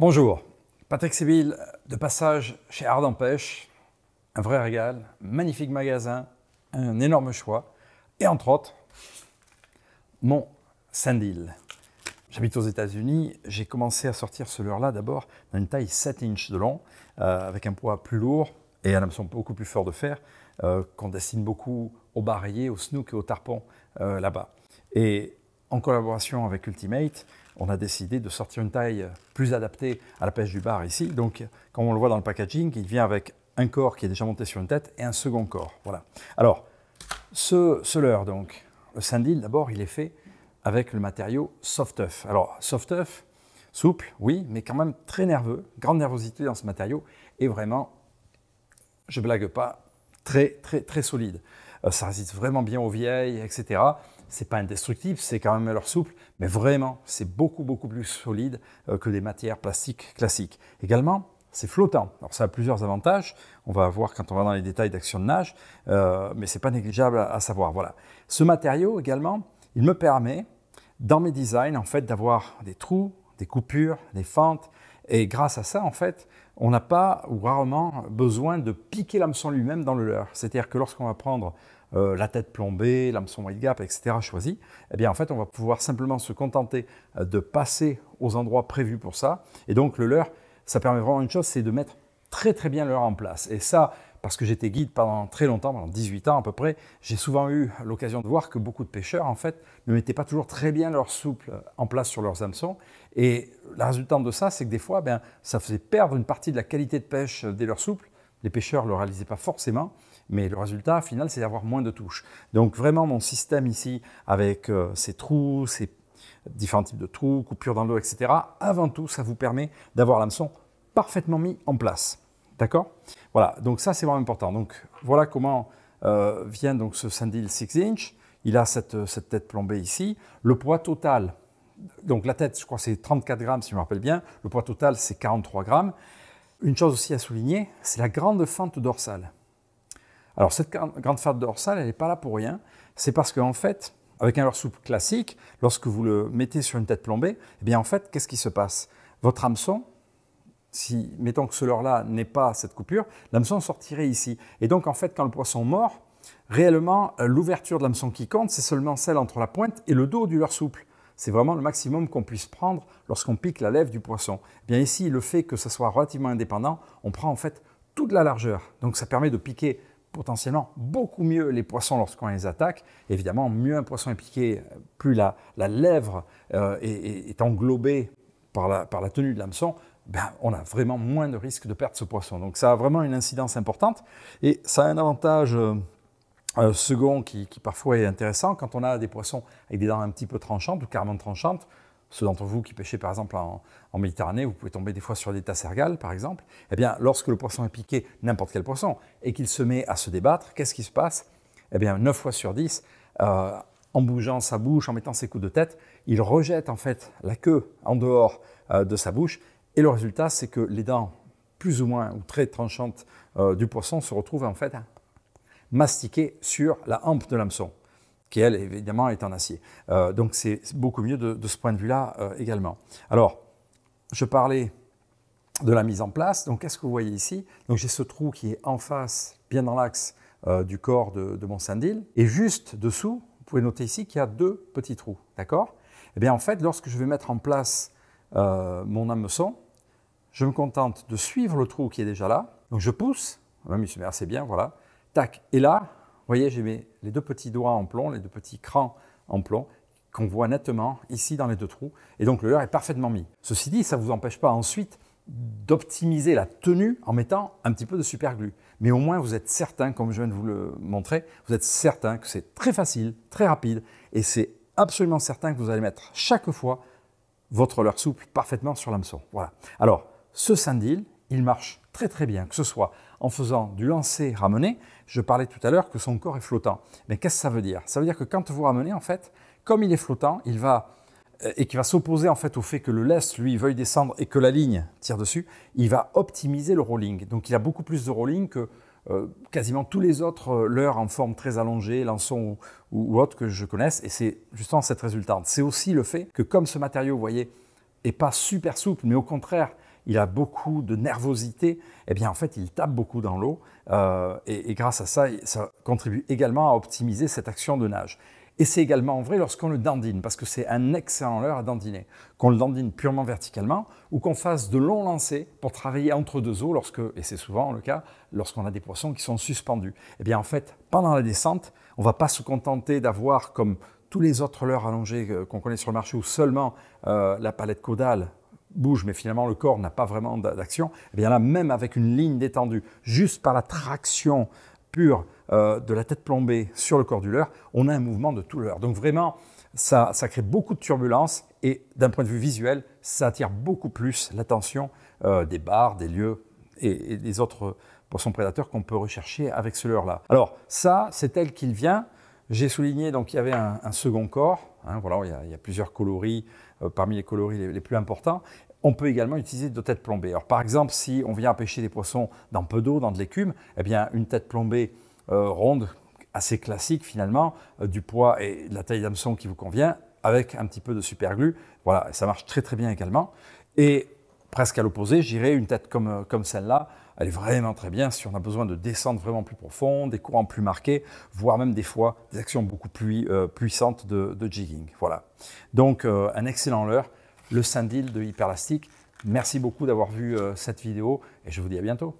Bonjour, Patrick Séville, de passage chez Ardent Pêche. Un vrai régal, magnifique magasin, un énorme choix. Et entre autres, mon Sandil. J'habite aux États-Unis, j'ai commencé à sortir ce leurre-là d'abord dans une taille 7 inches de long, euh, avec un poids plus lourd et un hameçon beaucoup plus fort de fer, euh, qu'on destine beaucoup aux barillés, aux snooks et aux tarpons euh, là-bas. Et en collaboration avec Ultimate, on a décidé de sortir une taille plus adaptée à la pêche du bar ici. Donc, comme on le voit dans le packaging, il vient avec un corps qui est déjà monté sur une tête et un second corps. Voilà. Alors, ce, leurre, donc, le sandil, d'abord, il est fait avec le matériau soft tough. Alors, soft tough, souple, oui, mais quand même très nerveux, grande nervosité dans ce matériau, et vraiment, je blague pas, très, très, très solide. Euh, ça résiste vraiment bien aux vieilles, etc. C'est pas indestructible, c'est quand même leur souple, mais vraiment, c'est beaucoup, beaucoup plus solide euh, que des matières plastiques classiques. Également, c'est flottant. Alors ça a plusieurs avantages, on va voir quand on va dans les détails d'action de nage, euh, mais c'est pas négligeable à, à, savoir. Voilà. Ce matériau également, il me permet, dans mes designs, en fait, d'avoir des trous, des coupures, des fentes, et grâce à ça, en fait, on n'a pas ou rarement besoin de piquer l'hameçon lui-même dans le leurre. C'est-à-dire que lorsqu'on va prendre euh, la tête plombée, l'hameçon wide gap, etc. choisi, eh bien en fait, on va pouvoir simplement se contenter euh, de passer aux endroits prévus pour ça. Et donc le leurre, ça permet vraiment une chose, c'est de mettre très très bien le leurre en place. Et ça, parce que j'étais guide pendant très longtemps, pendant 18 ans à peu près, j'ai souvent eu l'occasion de voir que beaucoup de pêcheurs, en fait, ne mettaient pas toujours très bien leur souple en place sur leurs hameçons. Et la résultante de ça, c'est que des fois, ben, ça faisait perdre une partie de la qualité de pêche euh, dès leur souple. Les pêcheurs ne le réalisaient pas forcément, mais le résultat final, c'est d'avoir moins de touches. Donc vraiment, mon système ici, avec euh, ces trous, ces différents types de trous, coupures dans l'eau, etc., avant tout, ça vous permet d'avoir l'hameçon parfaitement mis en place. D'accord Voilà, donc ça c'est vraiment important. Donc voilà comment euh, vient donc ce sandil 6 inch. Il a euh, cette, tête plombée ici. Le poids total, donc la tête, je crois c'est 34 grammes si je me rappelle bien. Le poids total c'est 43 grammes. Une chose aussi à souligner, c'est la grande fente dorsale. Alors cette grande fente dorsale, elle n'est pas là pour rien. C'est parce qu'en fait, avec un leurre souple classique, lorsque vous le mettez sur une tête plombée, eh bien en fait, qu'est-ce qui se passe Votre hameçon, si, mettons que ce leurre-là n'est pas cette coupure, l'hameçon sortirait ici. Et donc, en fait, quand le poisson mord, réellement, euh, l'ouverture de l'hameçon qui compte, c'est seulement celle entre la pointe et le dos du leurre souple. C'est vraiment le maximum qu'on puisse prendre lorsqu'on pique la lèvre du poisson. Eh bien ici, le fait que ce soit relativement indépendant, on prend en fait toute la largeur. Donc ça permet de piquer potentiellement beaucoup mieux les poissons lorsqu'on les attaque. Évidemment, mieux un poisson est piqué, euh, plus la, lèvre euh, est, englobée par la, par la tenue de l'hameçon, ben, on a vraiment moins de risque de perdre ce poisson. Donc ça a vraiment une incidence importante et ça a un avantage euh, euh, second qui, parfois est intéressant. Quand on a des poissons avec des dents un petit peu tranchantes ou carrément tranchantes, ceux d'entre vous qui pêchez par exemple en, Méditerranée, vous pouvez tomber des fois sur des tassergales par exemple. Eh bien, lorsque le poisson est piqué, n'importe quel poisson, et qu'il se met à se débattre, qu'est-ce qui se passe Eh bien, 9 fois sur 10, euh, en bougeant sa bouche, en mettant ses coups de tête, il rejette en fait la queue en dehors de sa bouche et le résultat, c'est que les dents plus ou moins ou très tranchantes euh, du poisson se retrouvent en fait mastiquées sur la hampe de l'hameçon, qui elle évidemment est en acier. Euh, donc c'est beaucoup mieux de, ce point de vue-là euh, également. Alors, je parlais de la mise en place. Donc qu'est-ce que vous voyez ici Donc j'ai ce trou qui est en face, bien dans l'axe du corps de, de mon sandil, et juste dessous, vous pouvez noter ici qu'il y a deux petits trous, d'accord Eh bien en fait, lorsque je vais mettre en place mon hameçon, je me contente de suivre le trou qui est déjà là. Donc je pousse, même ah ben, il se met assez bien, voilà. Tac. Et là, vous voyez, j'ai mis les deux petits doigts en plomb, les deux petits crans en plomb qu'on voit nettement ici dans les deux trous. Et donc le leurre est parfaitement mis. Ceci dit, ça ne vous empêche pas ensuite d'optimiser la tenue en mettant un petit peu de superglue. Mais au moins, vous êtes certain, comme je viens de vous le montrer, vous êtes certain que c'est très facile, très rapide, et c'est absolument certain que vous allez mettre chaque fois votre leurre souple parfaitement sur l'hameçon. Voilà. Alors, ce sandil, il marche très très bien, que ce soit en faisant du lancer ramener Je parlais tout à l'heure que son corps est flottant. Mais qu'est-ce que ça veut dire Ça veut dire que quand vous ramenez, en fait, comme il est flottant, il va euh, et qui va s'opposer en fait au fait que le lest lui veuille descendre et que la ligne tire dessus, il va optimiser le rolling. Donc il a beaucoup plus de rolling que euh, quasiment tous les autres euh, leurres en forme très allongée, lançon ou, ou, autre que je connaisse, et c'est justement cette résultante. C'est aussi le fait que comme ce matériau, vous voyez, est pas super souple, mais au contraire il a beaucoup de nervosité, et eh bien en fait il tape beaucoup dans l'eau euh, et, grâce à ça, ça contribue également à optimiser cette action de nage. Et c'est également vrai lorsqu'on le dandine, parce que c'est un excellent leurre à dandiner. Qu'on le dandine purement verticalement ou qu'on fasse de longs lancers pour travailler entre deux eaux lorsque, et c'est souvent le cas, lorsqu'on a des poissons qui sont suspendus. Et eh bien en fait, pendant la descente, on ne va pas se contenter d'avoir comme tous les autres leurres allongés euh, qu'on connaît sur le marché ou seulement euh, la palette caudale bouge, mais finalement le corps n'a pas vraiment d'action, et eh bien là, même avec une ligne détendue, juste par la traction pure euh, de la tête plombée sur le corps du leurre, on a un mouvement de tout leurre. Donc vraiment, ça, crée beaucoup de turbulences et d'un point de vue visuel, ça attire beaucoup plus l'attention euh, des bars, des lieux et, des autres euh, poissons prédateurs qu'on peut rechercher avec ce leurre-là. Alors ça, c'est tel qu'il vient. J'ai souligné donc qu'il y avait un second corps Hein, voilà, il y, a, plusieurs coloris, euh, parmi les coloris les, plus importants. On peut également utiliser de têtes plombées. Alors, par exemple, si on vient pêcher des poissons dans peu d'eau, dans de l'écume, eh bien, une tête plombée euh, ronde, assez classique finalement, euh, du poids et de la taille d'hameçon qui vous convient, avec un petit peu de superglue. Voilà, ça marche très très bien également. Et presque à l'opposé, j'irais une tête euh, comme, celle-là, elle est vraiment très bien si on a besoin de descendre vraiment plus profond, des courants plus marqués, voire même des fois des actions beaucoup plus euh, puissantes de, jigging. Voilà. Donc euh, un excellent leurre, le sandil de Hyperlastic. Merci beaucoup d'avoir vu cette vidéo et je vous dis à bientôt.